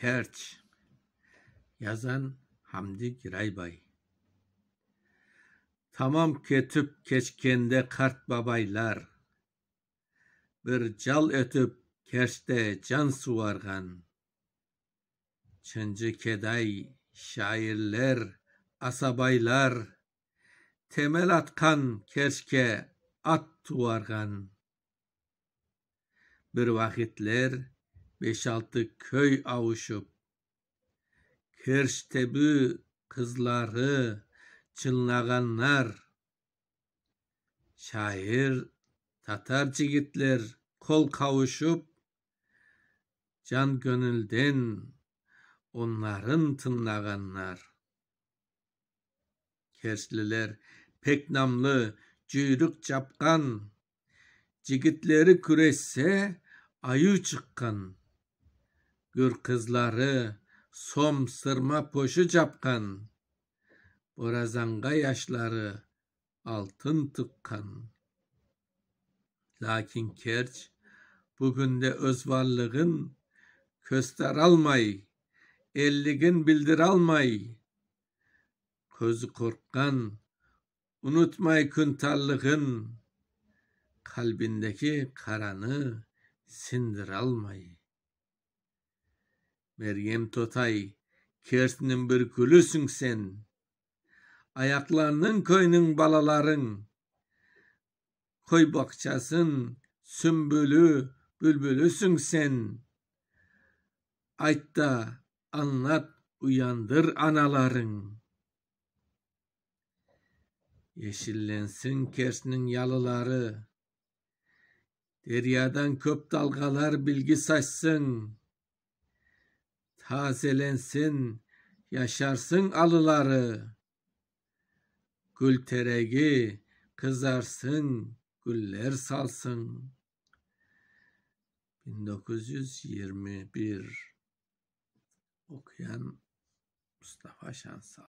Kerç Yazan Hamdi Giraybay Tamam ketüp keşkende kart babaylar Bir cal ötüp kerçte can suvargan Çıncı keday şairler asabaylar Temel atkan keşke at tuvargan Bir vakitler beş altı köy avuşup, Kırştebü kızları çınlaganlar, Şair Tatar cigitler kol kavuşup, Can gönülden onların tınlaganlar. Kersliler pek namlı cüyrük çapkan, Cigitleri küreşse ayı çıkkan gür kızları, som sırma poşu çapkan, borazanga yaşları, altın tıkkan. Lakin Kerç, bugün de öz varlığın köster almay, elligin bildir almay. Közü korkkan, unutmay küntarlığın, kalbindeki karanı sindir almayı. Meryem Totay, kertinin bir külüsün sen. Ayaklarının koyunun balaların, koy bakçasın, sümbülü, bülbülüsün sen. Ayt anlat, uyandır anaların. Yeşillensin kersinin yalıları, deryadan köp dalgalar bilgi saçsın tazelensin, yaşarsın alıları. Gül teregi kızarsın, güller salsın. 1921 Okuyan Mustafa Şansal